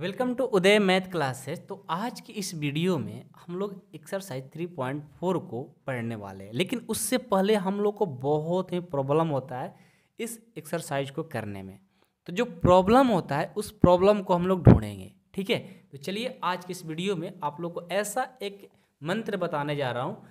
welcome to Uday math classes तो आज की इस वीडियो में हम लोग एक्सरसाइज 3.4 को पढ़ने वाले हैं लेकिन उससे पहले हम लोग को बहुत ही प्रॉब्लम होता है इस एक्सरसाइज को करने में तो जो प्रॉब्लम होता है उस प्रॉब्लम को हम लोग ढूंढेंगे ठीक है तो चलिए आज की इस वीडियो में आप लोग को ऐसा एक मंत्र बताने जा रहा हूँ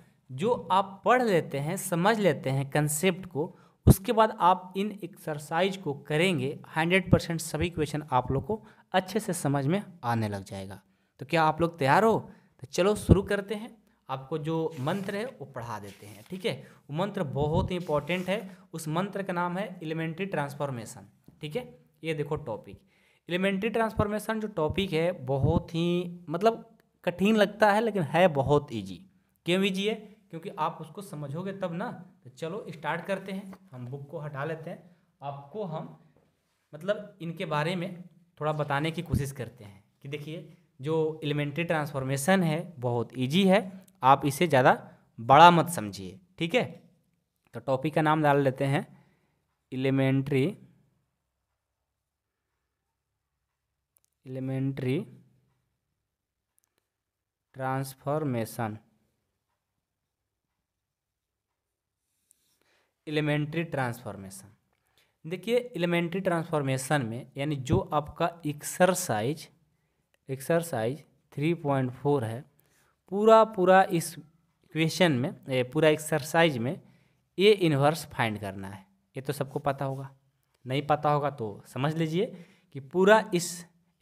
जो आप पढ़ लेते हैं समझ लेते हैं कंसेप्ट को उसके बाद आप इन एक्सरसाइज को करेंगे 100 परसेंट सभी क्वेश्चन आप लोग को अच्छे से समझ में आने लग जाएगा तो क्या आप लोग तैयार हो तो चलो शुरू करते हैं आपको जो मंत्र है वो पढ़ा देते हैं ठीक है वो मंत्र बहुत ही इंपॉर्टेंट है उस मंत्र का नाम है एलिमेंट्री ट्रांसफॉर्मेशन ठीक है ये देखो टॉपिक एलिमेंट्री ट्रांसफॉर्मेशन जो टॉपिक है बहुत ही मतलब कठिन लगता है लेकिन है बहुत ईजी क्यों ईजी है क्योंकि आप उसको समझोगे तब ना तो चलो स्टार्ट करते हैं हम बुक को हटा लेते हैं आपको हम मतलब इनके बारे में थोड़ा बताने की कोशिश करते हैं कि देखिए जो एलिमेंट्री ट्रांसफॉर्मेशन है बहुत ईजी है आप इसे ज़्यादा बड़ा मत समझिए ठीक है तो टॉपिक का नाम डाल लेते हैं elementary elementary transformation elementary transformation देखिए एलिमेंट्री ट्रांसफॉर्मेशन में यानी जो आपका exercise exercise three point four है पूरा पूरा इस क्वेश्चन में ए, पूरा एक्सरसाइज में ए इन्वर्स फाइंड करना है ये तो सबको पता होगा नहीं पता होगा तो समझ लीजिए कि पूरा इस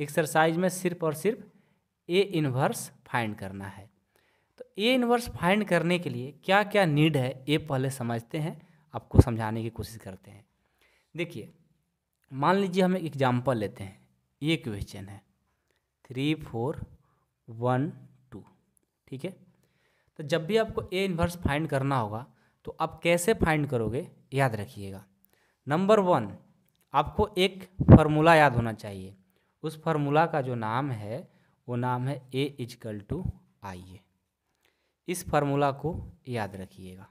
एक्सरसाइज में सिर्फ और सिर्फ ए इन्वर्स फाइंड करना है तो ए इन्वर्स फाइंड करने के लिए क्या क्या नीड है ये पहले समझते हैं आपको समझाने की कोशिश करते हैं देखिए मान लीजिए हम एक एग्जाम्पल लेते हैं ये क्वेश्चन है थ्री फोर वन टू ठीक है तो जब भी आपको ए इन्वर्स फाइंड करना होगा तो आप कैसे फाइंड करोगे याद रखिएगा नंबर वन आपको एक फार्मूला याद होना चाहिए उस फार्मूला का जो नाम है वो नाम है ए इजकल टू आई ए इस फार्मूला को याद रखिएगा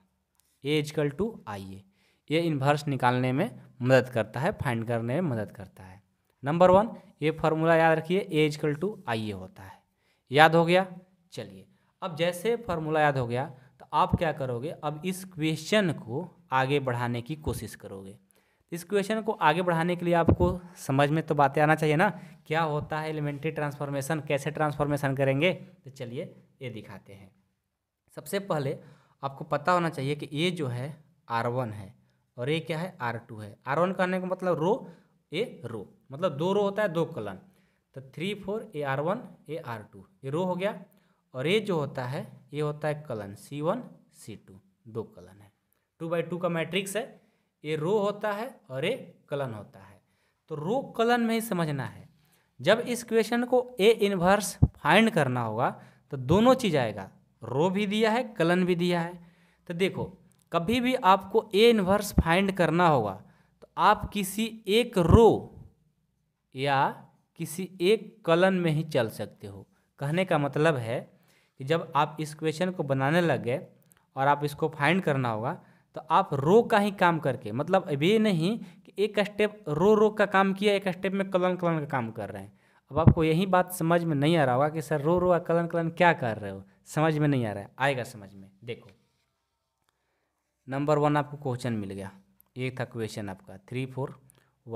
ए इजकल टू आई ए ये इन्वर्स निकालने में मदद करता है फाइंड करने में मदद करता है नंबर वन ये फार्मूला याद रखिए ए इजकल टू आई ए होता है याद हो गया चलिए अब जैसे फार्मूला याद हो गया तो आप क्या करोगे अब इस क्वेश्चन को आगे बढ़ाने की कोशिश करोगे इस क्वेश्चन को आगे बढ़ाने के लिए आपको समझ में तो बातें आना चाहिए ना क्या होता है एलिमेंट्री ट्रांसफॉर्मेशन कैसे ट्रांसफॉर्मेशन करेंगे तो चलिए ये दिखाते हैं सबसे पहले आपको पता होना चाहिए कि ए जो है आर वन है और ए क्या है आर टू है आर वन कहने का मतलब रो ए रो मतलब दो रो होता है दो कलन तो three four A R one A R two ये रो हो गया और ए जो होता है ये होता है column C one C two दो कलन है टू बाई टू का मैट्रिक्स है ये रो होता है और ए कलन होता है तो रो कलन में ही समझना है जब इस क्वेश्चन को ए इन्वर्स फाइंड करना होगा तो दोनों चीज़ आएगा रो भी दिया है कलन भी दिया है तो देखो कभी भी आपको ए इन्वर्स फाइंड करना होगा तो आप किसी एक रो या किसी एक कलन में ही चल सकते हो कहने का मतलब है कि जब आप इस क्वेश्चन को बनाने लग गए और आप इसको फाइंड करना होगा तो आप रो का ही काम करके मतलब ये नहीं कि एक स्टेप रो रो का काम किया एक स्टेप में कलन कलन का काम कर रहे हैं अब आपको यही बात समझ में नहीं आ रहा होगा कि सर रो रो और कलन कलन क्या कर रहे हो समझ में नहीं आ रहा है आएगा समझ में देखो नंबर वन आपको क्वेश्चन मिल गया एक था क्वेश्चन आपका थ्री फोर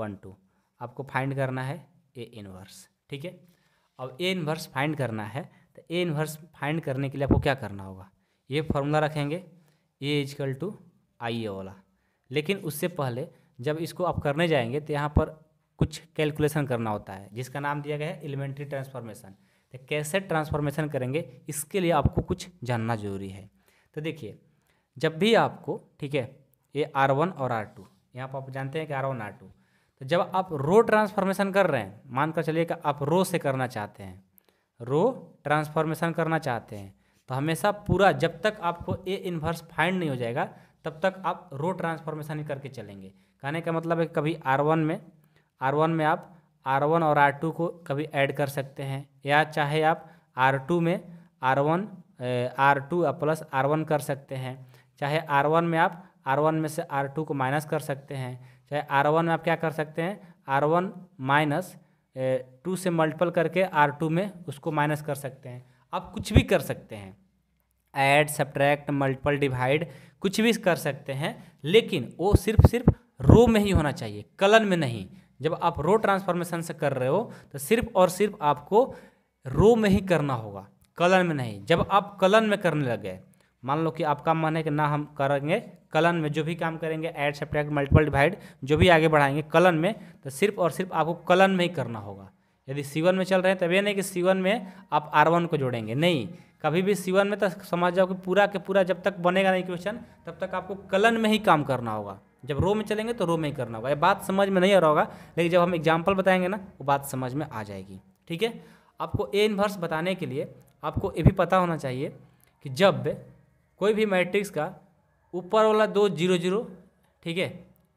वन टू आपको फाइंड करना है ए इनवर्स ठीक है अब ए इनवर्स फाइंड करना है तो ए इनवर्स फाइंड करने के लिए आपको क्या करना होगा ये फॉर्मूला रखेंगे ए इजकल टू आई ए वाला लेकिन उससे पहले जब इसको आप करने जाएंगे तो यहाँ पर कुछ कैलकुलेशन करना होता है जिसका नाम दिया गया है एलिमेंट्री ट्रांसफॉर्मेशन तो कैसे ट्रांसफॉर्मेशन करेंगे इसके लिए आपको कुछ जानना जरूरी है तो देखिए जब भी आपको ठीक है ये आर वन और आर टू यहाँ पर आप जानते हैं कि आर वन आर टू तो जब आप रो ट्रांसफॉर्मेशन कर रहे हैं मानकर चलिए कि आप रो से करना चाहते हैं रो ट्रांसफॉर्मेशन करना चाहते हैं तो हमेशा पूरा जब तक आपको ए इन्वर्स फाइंड नहीं हो जाएगा तब तक आप रो ट्रांसफॉर्मेशन ही करके चलेंगे कहने का मतलब है कभी आर वन में आर वन में आप आर वन और आर टू को कभी ऐड कर सकते हैं या चाहे आप आर टू में R one R two plus R one कर सकते हैं चाहे आर वन में आप आर वन में से आर टू को माइनस कर सकते हैं चाहे आर वन में आप क्या कर सकते हैं आर वन माइनस टू से मल्टीपल करके आर टू में उसको माइनस कर सकते हैं आप कुछ भी कर सकते हैं ऐड सब्ट्रैक्ट मल्टीपल डिवाइड कुछ भी कर सकते हैं लेकिन वो सिर्फ सिर्फ रो में ही होना चाहिए कलन में नहीं जब आप रो ट्रांसफॉर्मेशन से कर रहे हो तो सिर्फ और सिर्फ आपको रो में ही करना होगा कलन में नहीं जब आप कलन में करने लगे मान लो कि आपका मन है कि ना हम करेंगे कलन में जो भी काम करेंगे एड सब्ट्रैक्ट मल्टीपल डिवाइड जो भी आगे बढ़ाएंगे कलन में तो सिर्फ और सिर्फ आपको कलन में ही करना होगा यदि सीवन में चल रहे हैं तब ये नहीं कि सीवन में आप आर वन को जोड़ेंगे नहीं कभी भी सीवन में तो समझ जाओ कि पूरा के पूरा जब तक बनेगा नहीं क्वेश्चन तब तक आपको कलन में ही काम करना होगा जब रो में चलेंगे तो रो में ही करना होगा ये बात समझ में नहीं आ रहा होगा लेकिन जब हम एग्जाम्पल बताएंगे ना वो बात समझ में आ जाएगी ठीक है आपको ए इनवर्स बताने के लिए आपको ये भी पता होना चाहिए कि जब कोई भी मैट्रिक्स का ऊपर वाला दो जीरो जीरो ठीक है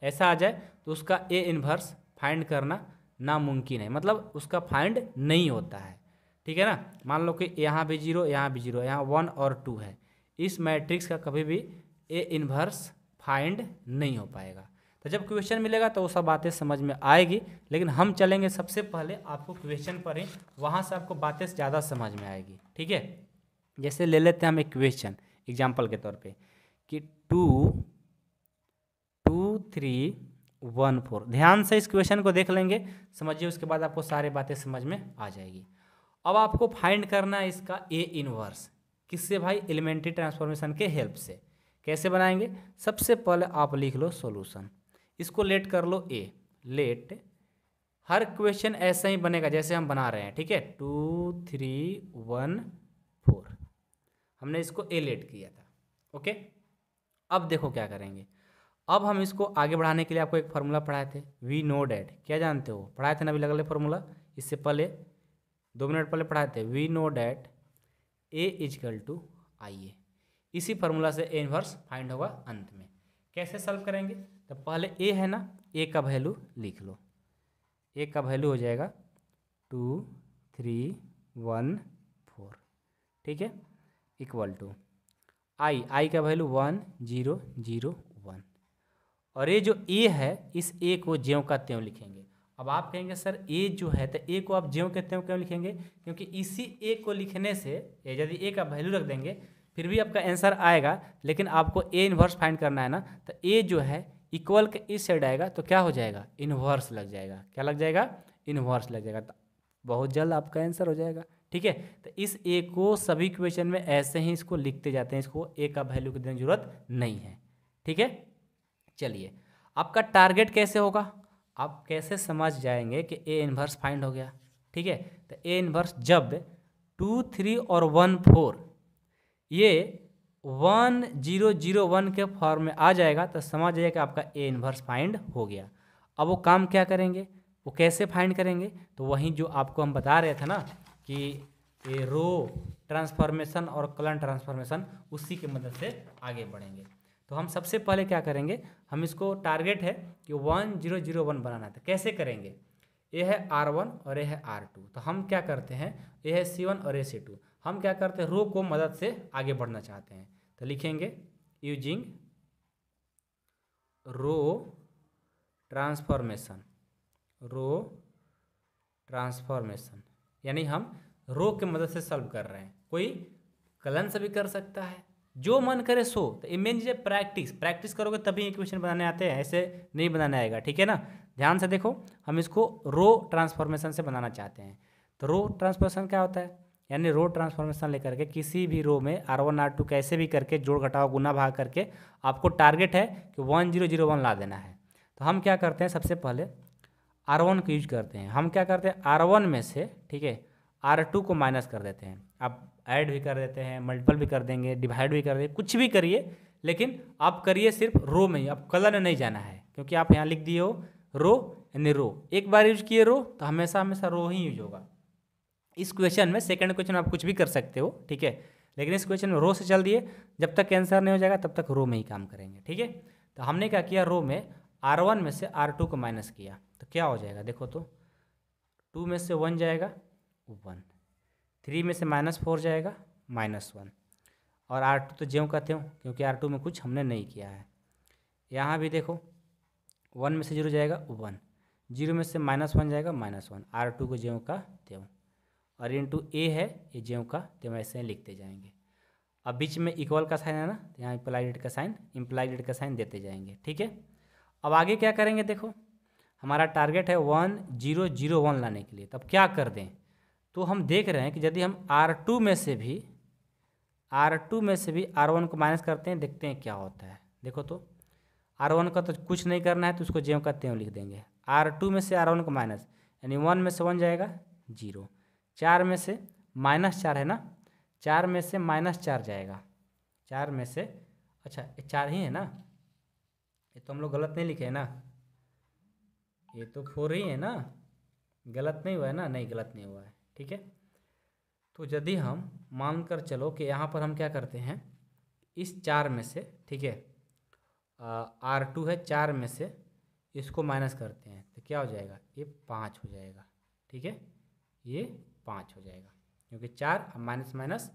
ऐसा आ जाए तो उसका ए इनवर्स फाइंड करना नामुमकिन है मतलब उसका फाइंड नहीं होता है ठीक है ना मान लो कि यहाँ भी जीरो यहाँ भी जीरो यहाँ वन और टू है इस मैट्रिक्स का कभी भी ए इनवर्स फाइंड नहीं हो पाएगा तो जब क्वेश्चन मिलेगा तो वो सब बातें समझ में आएगी लेकिन हम चलेंगे सबसे पहले आपको क्वेश्चन पर ही वहाँ से आपको बातें ज़्यादा समझ में आएगी ठीक है जैसे ले लेते हैं हम एक क्वेश्चन एग्जाम्पल के तौर पे कि two two three one four ध्यान से इस क्वेश्चन को देख लेंगे समझिए उसके बाद आपको सारे बातें समझ में आ जाएगी अब आपको फाइंड करना है इसका ए इनवर्स किससे भाई एलिमेंट्री ट्रांसफॉर्मेशन के हेल्प से कैसे बनाएंगे सबसे पहले आप लिख लो सॉल्यूशन इसको लेट कर लो ए लेट हर क्वेश्चन ऐसा ही बनेगा जैसे हम बना रहे हैं ठीक है टू थ्री वन फोर हमने इसको ए लेट किया था ओके अब देखो क्या करेंगे अब हम इसको आगे बढ़ाने के लिए आपको एक फॉर्मूला पढ़ाए थे वी नो डैट क्या जानते हो पढ़ाए थे ना अभी लगल फॉर्मूला इससे पहले दो मिनट पहले पढ़ाए थे we know that A is equal to I A इसी फार्मूला से ए इन्वर्स फाइंड होगा अंत में कैसे सॉल्व करेंगे तो पहले ए है ना ए का वैल्यू लिख लो ए का वैल्यू हो जाएगा टू थ्री वन फोर ठीक है इक्वल टू आई आई का value one zero zero one और ये जो ए है इस ए को ज्यों का त्यों लिखेंगे अब आप कहेंगे सर ए जो है तो ए को आप ज्यों के त्यों क्यों लिखेंगे क्योंकि इसी ए को लिखने से यदि ए का वैल्यू रख देंगे फिर भी आपका आंसर आएगा लेकिन आपको ए इन्वर्स फाइंड करना है ना तो ए जो है इक्वल के इस साइड आएगा तो क्या हो जाएगा इन्वर्स लग जाएगा क्या लग जाएगा इन्वर्स लग जाएगा तो बहुत जल्द आपका आंसर हो जाएगा ठीक है तो इस ए को सभी क्वेश्चन में ऐसे ही इसको लिखते जाते हैं इसको ए का वैल्यू की की जरूरत नहीं है ठीक है चलिए आपका टारगेट कैसे होगा आप कैसे समझ जाएंगे कि ए इन्वर्स फाइंड हो गया ठीक है तो ए इन्वर्स जब टू थ्री और वन फोर ये वन जीरो जीरो वन के फॉर्म में आ जाएगा तो समझ जाइए कि आपका ए इन्वर्स फाइंड हो गया अब वो काम क्या करेंगे वो कैसे फाइंड करेंगे तो वहीं जो आपको हम बता रहे थे ना कि ये रो ट्रांसफॉर्मेशन और कलन ट्रांसफॉर्मेशन उसी के मदद से आगे बढ़ेंगे तो हम सबसे पहले क्या करेंगे हम इसको टारगेट है कि वन जीरो जीरो वन बनाना था तो कैसे करेंगे ये है आर वन और ये है आर टू तो हम क्या करते हैं ये है सी वन और ए सी टू हम क्या करते हैं रो को मदद से आगे बढ़ना चाहते हैं तो लिखेंगे using row transformation row transformation यानी हम रो के मदद से सॉल्व कर रहे हैं कोई कलन से भी कर सकता है जो मन करे सो तो ये मेन चीज़ है प्रैक्टिस प्रैक्टिस करोगे तभी इक्वेशन बनाने आते हैं ऐसे नहीं बनाने आएगा ठीक है ना ध्यान से देखो हम इसको रो ट्रांसफॉर्मेशन से बनाना चाहते हैं तो रो ट्रांसफॉर्मेशन क्या होता है यानी रो ट्रांसफॉर्मेशन लेकर के किसी भी रो में आर वन आर टू कैसे भी करके जोड़ घटाओ गुना भाग करके आपको टारगेट है कि वन जीरो जीरो वन ला देना है तो हम क्या करते हैं सबसे पहले आर वन का यूज करते हैं हम क्या करते हैं आर वन में से ठीक है आर टू को माइनस कर देते हैं आप ऐड भी कर देते हैं मल्टीपल भी कर देंगे डिवाइड भी कर देंगे कुछ भी करिए लेकिन आप करिए सिर्फ रो में ही आप कलर में नहीं जाना है क्योंकि आप यहाँ लिख दिए हो रो यानी रो एक बार यूज किए रो तो हमेशा हमेशा रो ही यूज होगा इस क्वेश्चन में सेकंड क्वेश्चन आप कुछ भी कर सकते हो ठीक है लेकिन इस क्वेश्चन में रो से चल दिए जब तक कैंसर नहीं हो जाएगा तब तक रो में ही काम करेंगे ठीक है तो हमने क्या किया रो में आर वन में से आर टू को माइनस किया तो क्या हो जाएगा देखो तो टू में से वन जाएगा वन थ्री में से माइनस फोर जाएगा माइनस वन और आर टू तो ज्यों कहते हो क्योंकि आर टू में कुछ हमने नहीं किया है यहाँ भी देखो वन में से जीरो जाएगा वन जीरो में से माइनस वन जाएगा माइनस वन आर टू को ज्यों का त्यों और टू ए है ये ज्यों का तो हम ऐसे लिखते जाएंगे अब बीच में इक्वल का साइन है ना तो यहाँ इम्प्लाई डेट का साइन इम्प्लाई डेट का साइन देते जाएंगे ठीक है अब आगे क्या करेंगे देखो हमारा टारगेट है वन जीरो जीरो वन लाने के लिए तब तो क्या कर दें तो हम देख रहे हैं कि यदि हम आर टू में से भी आर टू में से भी आर वन को माइनस करते हैं देखते हैं क्या होता है देखो तो आर वन का तो कुछ नहीं करना है तो उसको ज्यों का त्यों लिख देंगे आर टू में से आर वन को माइनस यानी वन में से वन जाएगा जीरो चार में से माइनस चार है ना चार में से माइनस चार जाएगा चार में से अच्छा ये चार ही है ना ये तो हम लोग गलत नहीं लिखे हैं ना ये तो फोर ही है ना गलत नहीं हुआ है ना नहीं गलत नहीं हुआ है ठीक है तो यदि हम मान कर चलो कि यहाँ पर हम क्या करते हैं इस चार में से ठीक है आर टू है चार में से इसको माइनस करते हैं तो क्या हो जाएगा ये पाँच हो जाएगा ठीक है ये पाँच हो जाएगा क्योंकि चार अब माइनस माइनस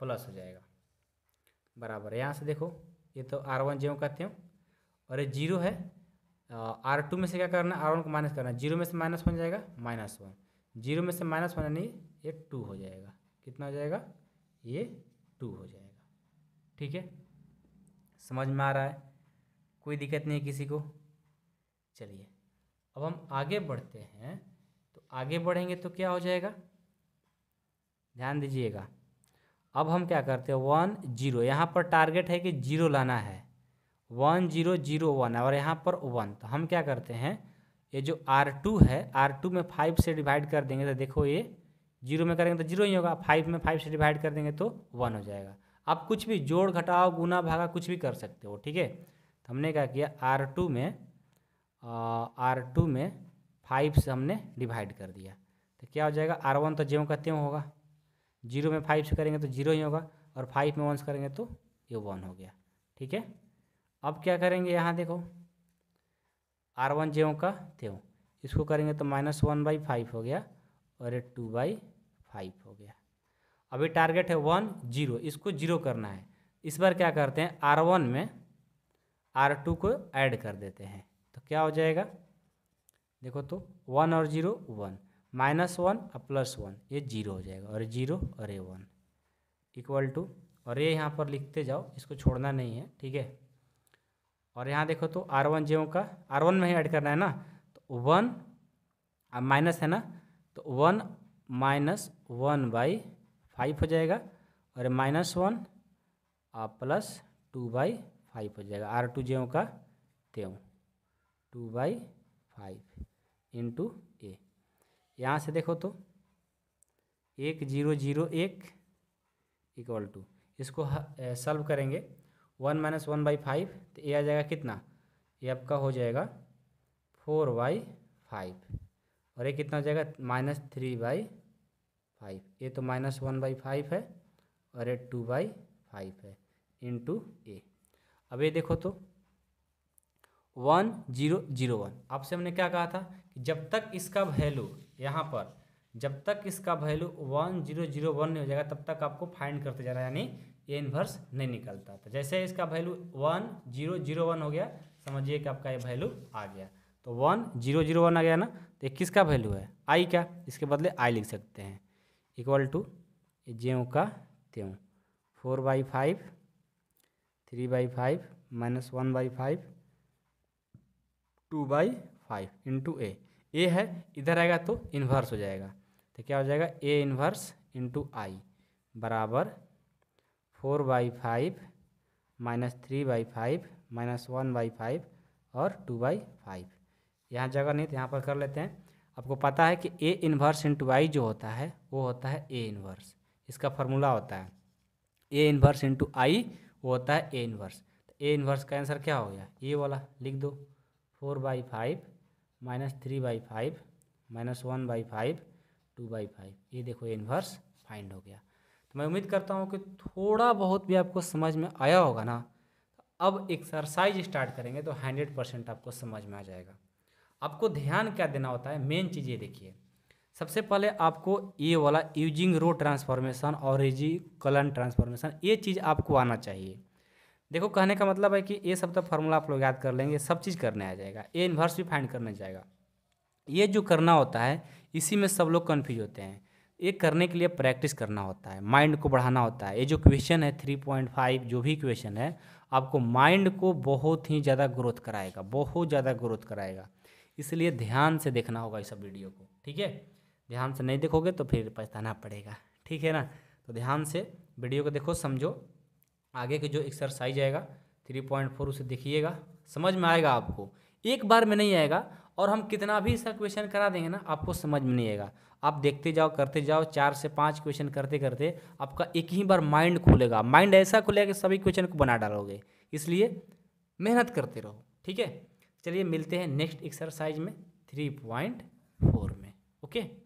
प्लस हो जाएगा बराबर यहाँ से देखो ये तो आर वन जे कहते हो और ये जीरो है आर टू में से क्या करना है आर वन को माइनस करना है जीरो में से माइनस वन जाएगा माइनस वन जीरो में से माइनस वन यानी ये टू हो जाएगा कितना हो जाएगा ये टू हो जाएगा ठीक है समझ में आ रहा है कोई दिक्कत नहीं है किसी को चलिए अब हम आगे बढ़ते हैं तो आगे बढ़ेंगे तो क्या हो जाएगा ध्यान दीजिएगा अब हम क्या करते हैं वन जीरो यहाँ पर टारगेट है कि जीरो लाना है वन जीरो जीरो वन और यहाँ पर वन तो हम क्या करते हैं ये जो आर टू है आर टू में फाइव से डिवाइड कर देंगे तो देखो ये जीरो में करेंगे तो जीरो ही होगा फाइव में फाइव से डिवाइड कर देंगे तो वन हो जाएगा आप कुछ भी जोड़ घटाओ गुना भागा कुछ भी कर सकते हो ठीक है तो हमने क्या किया आर टू में आर टू में फाइव से हमने डिवाइड कर दिया तो क्या हो जाएगा आर वन तो ज्यों का त्यों होगा जीरो में फाइव से करेंगे तो जीरो ही होगा और फाइव में वन से करेंगे तो ये वन हो गया ठीक है अब क्या करेंगे यहाँ देखो आर वन जेव का त्यों इसको करेंगे तो माइनस वन बाई फाइव हो गया और ये टू बाई फाइव हो गया अभी टारगेट है वन जीरो इसको जीरो करना है इस बार क्या करते हैं आर वन में आर टू को ऐड कर देते हैं तो क्या हो जाएगा देखो तो वन और जीरो वन माइनस वन और प्लस वन ये जीरो हो जाएगा और जीरो और ए वन इक्वल टू और ये यहाँ पर लिखते जाओ इसको छोड़ना नहीं है ठीक है और यहाँ देखो तो आर वन जेओ का आर वन में ही ऐड करना है ना तो वन अब माइनस है ना तो one minus one by five हो जाएगा और माइनस वन और प्लस टू बाई फाइव हो जाएगा आर टू जेओ का तेव two by five into A यहाँ से देखो तो एक जीरो जीरो एक इक्वल टू इसको सॉल्व करेंगे one minus one by five तो ये आ जाएगा कितना ये आपका हो जाएगा फोर बाई फाइव और ये कितना हो जाएगा माइनस थ्री बाई फाइव ये तो माइनस वन बाई फाइव है और ये टू बाई फाइव है इंटू ए अब ये देखो तो वन जीरो जीरो वन आपसे हमने क्या कहा था कि जब तक इसका वैल्यू यहाँ पर जब तक इसका value one zero zero one नहीं हो जाएगा तब तक आपको फाइंड करते जाना यानी ये इन्वर्स नहीं निकलता तो जैसे इसका value one zero zero one हो गया समझिए कि आपका ये वैल्यू आ गया तो वन जीरो जीरो वन आ गया ना तो ये किसका वैल्यू है आई का इसके बदले आई लिख सकते हैं इक्वल टू ज्यों का त्यों four by five three by five minus one by five two by five into A A है इधर आएगा तो इन्वर्स हो जाएगा तो क्या हो जाएगा ए इन्वर्स इंटू आई बराबर four by five minus three by five minus one by five और टू बाई फाइव यहाँ जगह नहीं तो यहाँ पर कर लेते हैं आपको पता है कि ए इन्वर्स इंटू आई जो होता है वो होता है ए इन्वर्स इसका फॉर्मूला होता है ए इन्वर्स इंटू आई वो होता है ए इन्वर्स तो ए इन्वर्स का आंसर क्या हो गया ये वाला लिख दो four by five minus three by five minus one by five two by five ये देखो इन्वर्स फाइंड हो गया तो मैं उम्मीद करता हूँ कि थोड़ा बहुत भी आपको समझ में आया होगा ना अब एक्सरसाइज स्टार्ट करेंगे तो हंड्रेड परसेंट आपको समझ में आ जाएगा आपको ध्यान क्या देना होता है मेन चीज़ ये देखिए सबसे पहले आपको ये वाला यूजिंग रो ट्रांसफॉर्मेशन और कलन ट्रांसफॉर्मेशन ये चीज़ आपको आना चाहिए देखो कहने का मतलब है कि ये सब तो फॉर्मूला आप लोग याद कर लेंगे सब चीज़ करने आ जाएगा ए इन्वर्स भी फाइंड करने जाएगा ये जो करना होता है इसी में सब लोग कन्फ्यूज होते हैं ये करने के लिए प्रैक्टिस करना होता है माइंड को बढ़ाना होता है ये जो क्वेश्चन है थ्री पॉइंट फाइव जो भी क्वेश्चन है आपको माइंड को बहुत ही ज़्यादा ग्रोथ कराएगा बहुत ज़्यादा ग्रोथ कराएगा इसलिए ध्यान से देखना होगा इस सब वीडियो को ठीक है ध्यान से नहीं देखोगे तो फिर पछताना पड़ेगा ठीक है ना तो ध्यान से वीडियो को देखो समझो आगे के जो एक्सरसाइज आएगा थ्री पॉइंट फोर उसे देखिएगा समझ में आएगा आपको एक बार में नहीं आएगा और हम कितना भी इसका क्वेश्चन करा देंगे ना आपको समझ में नहीं आएगा आप देखते जाओ करते जाओ चार से पाँच क्वेश्चन करते करते आपका एक ही बार माइंड खुलेगा माइंड ऐसा खुलेगा कि सभी क्वेश्चन को बना डालोगे इसलिए मेहनत करते रहो ठीक है चलिए मिलते हैं नेक्स्ट एक्सरसाइज में थ्री पॉइंट फोर में ओके